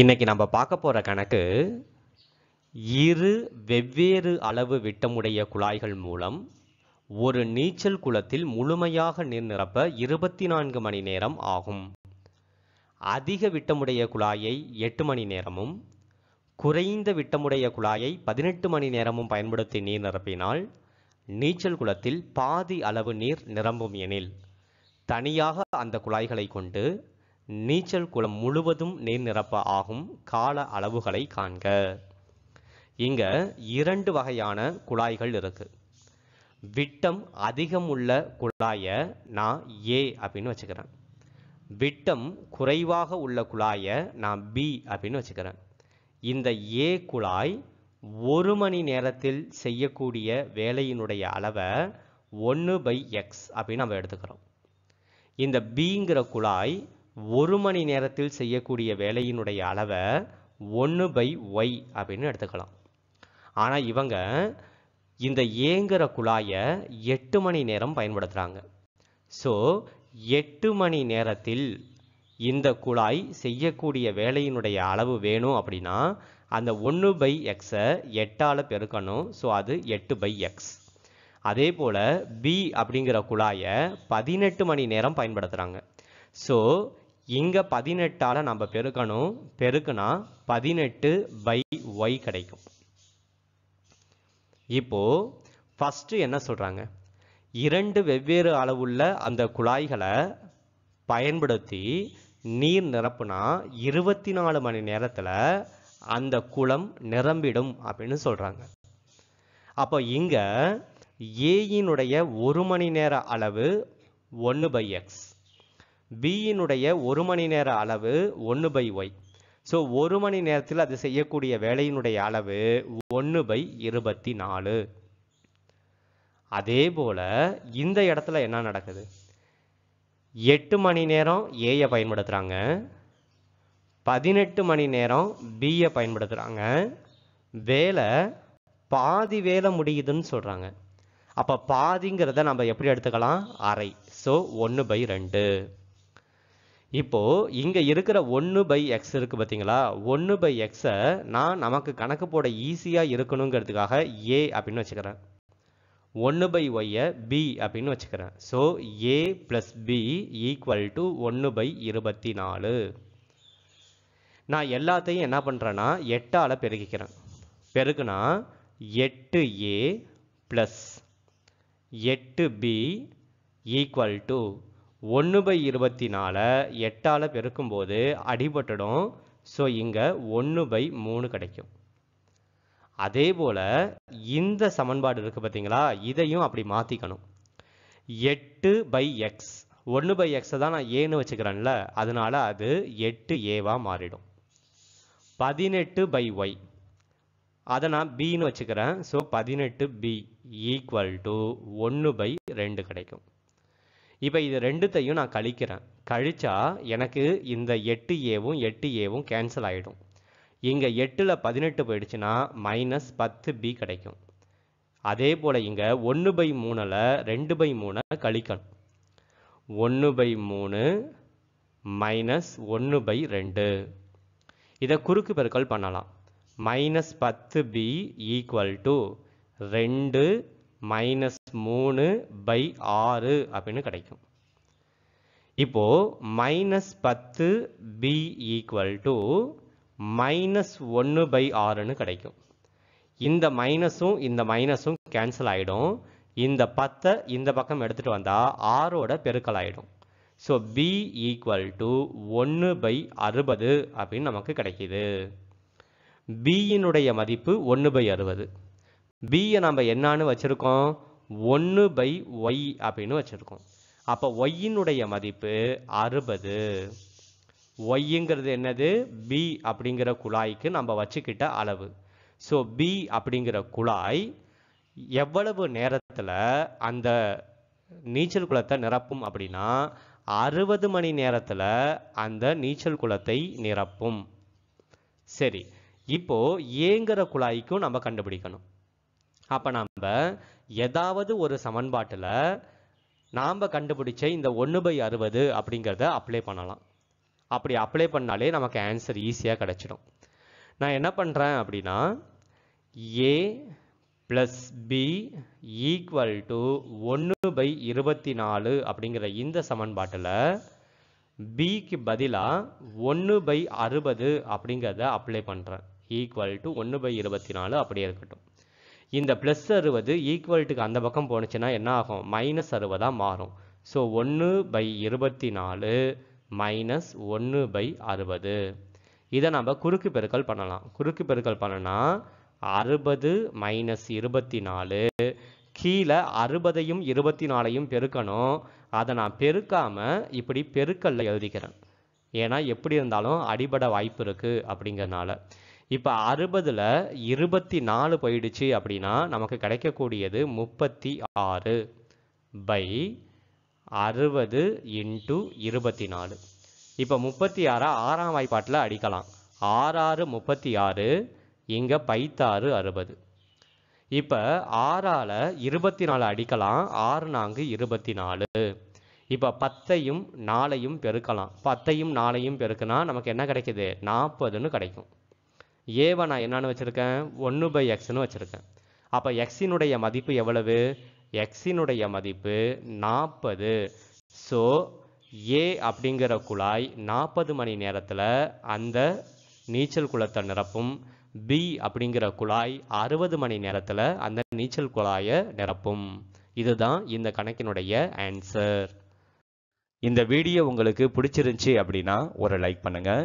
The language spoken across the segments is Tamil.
இன்னைக்கு நம்ம பார்க்க போகிற கணக்கு இரு வெவ்வேறு அளவு விட்டமுடைய குழாய்கள் மூலம் ஒரு நீச்சல் குளத்தில் முழுமையாக நீர் நிரப்ப இருபத்தி நான்கு மணி நேரம் ஆகும் அதிக விட்டமுடைய குழாயை எட்டு மணி நேரமும் குறைந்த விட்டமுடைய குழாயை பதினெட்டு மணி நேரமும் பயன்படுத்தி நீர் நிரப்பினால் நீச்சல் குளத்தில் பாதி அளவு நீர் நிரம்பும் எனில் தனியாக அந்த குழாய்களை கொண்டு நீச்சல் குளம் முழுவதும் நீர் நிரப்ப ஆகும் கால அளவுகளை காண்க இங்க இரண்டு வகையான குழாய்கள் இருக்கு விட்டம் அதிகம் உள்ள குழாயை நான் ஏ அப்படின்னு வச்சுக்கிறேன் விட்டம் குறைவாக உள்ள குழாயை நான் பி அப்படின்னு வச்சுக்கிறேன் இந்த ஏ குழாய் ஒரு மணி நேரத்தில் செய்யக்கூடிய வேலையினுடைய அளவை ஒன்று பை எக்ஸ் அப்படின்னு நம்ம எடுத்துக்கிறோம் இந்த பிங்கிற குழாய் ஒரு மணி நேரத்தில் செய்யக்கூடிய வேலையினுடைய அளவை ஒன்று பை ஒய் அப்படின்னு எடுத்துக்கலாம் ஆனால் இவங்க இந்த ஏங்கிற குழாயை எட்டு மணி நேரம் பயன்படுத்துகிறாங்க ஸோ எட்டு மணி நேரத்தில் இந்த குழாய் செய்யக்கூடிய வேலையினுடைய அளவு வேணும் அப்படின்னா அந்த ஒன்று பை எக்ஸை எட்டால் பெருக்கணும் ஸோ அது எட்டு பை எக்ஸ் அதே போல் பி அப்படிங்கிற குழாயை பதினெட்டு மணி நேரம் பயன்படுத்துகிறாங்க ஸோ இங்கே பதினெட்டால் நம்ம பெருக்கணும் பெருக்குனா பதினெட்டு பை ஒய் கிடைக்கும் இப்போது ஃபஸ்ட்டு என்ன சொல்கிறாங்க இரண்டு வெவ்வேறு அளவுள்ள அந்த குழாய்களை பயன்படுத்தி நீர் நிரப்புனா இருபத்தி நாலு மணி நேரத்தில் அந்த குளம் நிரம்பிடும் அப்படின்னு சொல்கிறாங்க அப்போ இங்கே ஏயினுடைய ஒரு மணி நேர அளவு ஒன்று பை எக்ஸ் பியினுடைய ஒரு மணி நேர அளவு ஒன்று பை ஒய் ஸோ ஒரு மணி நேரத்தில் அது செய்யக்கூடிய வேலையினுடைய அளவு ஒன்று பை இருபத்தி நாலு அதே போல் இந்த இடத்துல என்ன நடக்குது எட்டு மணி நேரம் ஏயை பயன்படுத்துகிறாங்க பதினெட்டு மணி நேரம் பியை பயன்படுத்துகிறாங்க வேலை பாதி வேலை முடியுதுன்னு சொல்கிறாங்க அப்போ பாதிங்கிறத நம்ம எப்படி எடுத்துக்கலாம் அரை ஸோ ஒன்று பை ரெண்டு இப்போது இங்கே இருக்கிற ஒன்று பை எக்ஸ் இருக்குது பார்த்தீங்களா ஒன்று பை எக்ஸை நான் நமக்கு கணக்கு போட ஈஸியாக இருக்கணுங்கிறதுக்காக ஏ அப்படின்னு வச்சுக்கிறேன் ஒன்று பை ஒய்யை பி அப்படின்னு வச்சுக்கிறேன் so A plus B equal to ஒன்று பை இருபத்தி நாலு நான் எல்லாத்தையும் என்ன பண்ணுறேன்னா எட்டால் பெருக்கிக்கிறேன் பெருக்குனா எட்டு ஏ ப்ளஸ் எட்டு பி ஈக்குவல் டு ஒன்று பை இருபத்தி நாலு எட்டால் பெருக்கும்போது அடிபட்டுடும் ஸோ இங்கே ஒன்று பை மூணு கிடைக்கும் அதே போல் இந்த சமன்பாடு இருக்குது பார்த்தீங்களா இதையும் அப்படி மாற்றிக்கணும் எட்டு பை எக்ஸ் ஒன்று பை எக்ஸை தான் நான் ஏன்னு வச்சுக்கிறேன்ல அதனால் அது எட்டு ஏவாக மாறிடும் பதினெட்டு பை ஒய் அதை நான் பின்னு வச்சுக்கிறேன் ஸோ பதினெட்டு பி ஈக்குவல் டு ஒன்று பை ரெண்டு கிடைக்கும் இப்போ இது ரெண்டுத்தையும் நான் கழிக்கிறேன் கழிச்சா எனக்கு இந்த எட்டு ஏவும் எட்டு ஏவும் கேன்சல் ஆகிடும் இங்கே எட்டில் பதினெட்டு போயிடுச்சுன்னா மைனஸ் பத்து பி கிடைக்கும் அதே போல் இங்கே ஒன்று பை மூணில் ரெண்டு பை மூணை கழிக்கணும் ஒன்று பை மூணு மைனஸ் ஒன்று பை ரெண்டு இதை குறுக்கு பெருக்கல் பண்ணலாம் மைனஸ் பத்து பி ஈக்குவல் டு ரெண்டு மைனஸ் மூணு பை ஆறு அப்படின்னு கிடைக்கும் இப்போ மைனஸ் பத்து பி ஈக்குவல் டு மைனஸ் ஒன்று பை ஆறுன்னு கிடைக்கும் இந்த மைனஸும் இந்த மைனஸும் கேன்சல் ஆகிடும் இந்த பத்தை இந்த பக்கம் எடுத்துகிட்டு வந்தால் ஆறோட பெருக்கல் ஆகிடும் ஸோ பி ஈக்குவல் டு ஒன்று பை அறுபது அப்படின்னு நமக்கு கிடைக்கிது பியினுடைய மதிப்பு ஒன்று பை அறுபது பியை நம்ம என்னான்னு வச்சுருக்கோம் ஒன்று பை ஒய் அப்படின்னு வச்சுருக்கோம் அப்போ ஒய்யினுடைய மதிப்பு அறுபது ஒய்ங்கிறது என்னது பி அப்படிங்கிற குழாய்க்கு நம்ம வச்சுக்கிட்ட அளவு ஸோ பி அப்படிங்கிற குழாய் எவ்வளவு நேரத்தில் அந்த நீச்சல் குளத்தை நிரப்பும் அப்படின்னா அறுபது மணி நேரத்தில் அந்த நீச்சல் குளத்தை நிரப்பும் சரி இப்போ ஏங்கிற குழாய்க்கும் நம்ம கண்டுபிடிக்கணும் அப்போ நம்ம ஏதாவது ஒரு சமன்பாட்டில் நாம் கண்டுபிடிச்ச இந்த ஒன்று பை அறுபது அப்படிங்கிறத அப்ளை பண்ணலாம் அப்படி அப்ளை பண்ணாலே நமக்கு ஆன்சர் ஈஸியாக கிடச்சிடும் நான் என்ன பண்ணுறேன் அப்படின்னா A plus B equal to ஒன்று பை இருபத்தி நாலு அப்படிங்கிற இந்த சமன்பாட்டில் பிக்கு பதிலாக ஒன்று பை அறுபது அப்படிங்கிறத அப்ளை பண்ணுறேன் ஈக்குவல் டு ஒன்று பை இருபத்தி நாலு அப்படியே இருக்கட்டும் இந்த ப்ளஸ் அறுபது ஈக்குவல்ட்டுக்கு அந்த பக்கம் போனுச்சுன்னா என்ன ஆகும் மைனஸ் அறுபதாக மாறும் ஸோ ஒன்று பை இருபத்தி நாலு மைனஸ் ஒன்று பை அறுபது இதை நம்ம குறுக்கு பெருக்கல் பண்ணலாம் குறுக்கு பெருக்கல் பண்ணனா அறுபது மைனஸ் இருபத்தி நாலு கீழே அறுபதையும் இருபத்தி நாலையும் பெருக்கணும் அதை நான் பெருக்காமல் இப்படி பெருக்கல்ல எழுதிக்கிறேன் ஏன்னா எப்படி இருந்தாலும் அடிபட வாய்ப்பு இருக்குது அப்படிங்கிறனால இப்போ அறுபதில் இருபத்தி நாலு போயிடுச்சு அப்படின்னா நமக்கு கிடைக்கக்கூடியது முப்பத்தி ஆறு பை அறுபது இன்ட்டு இருபத்தி நாலு இப்போ முப்பத்தி ஆறை ஆறாம் வாய்ப்பாட்டில் அடிக்கலாம் ஆறாறு முப்பத்தி ஆறு இங்கே பைத்தாறு அறுபது இப்போ ஆறால் இருபத்தி நாலு அடிக்கலாம் ஆறு நான்கு இருபத்தி நாலு இப்போ பத்தையும் நாலையும் பெருக்கலாம் பத்தையும் நாலையும் பெருக்குனா நமக்கு என்ன கிடைக்கிது நாற்பதுன்னு கிடைக்கும் ஏவை நான் என்னென்னு வச்சுருக்கேன் ஒன்று பை எக்ஸ்னு வச்சுருக்கேன் அப்போ எக்ஸினுடைய மதிப்பு எவ்வளவு எக்ஸினுடைய மதிப்பு நாற்பது ஸோ ஏ அப்படிங்கிற குழாய் நாற்பது மணி நேரத்தில் அந்த நீச்சல் குளத்தை நிரப்பும் பி அப்படிங்கிற குழாய் அறுபது மணி நேரத்தில் அந்த நீச்சல் குழாயை நிரப்பும் இதுதான் இந்த கணக்கினுடைய ஆன்சர் இந்த வீடியோ உங்களுக்கு பிடிச்சிருந்துச்சி அப்படின்னா ஒரு லைக் பண்ணுங்கள்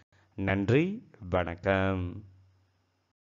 நன்றி வணக்கம்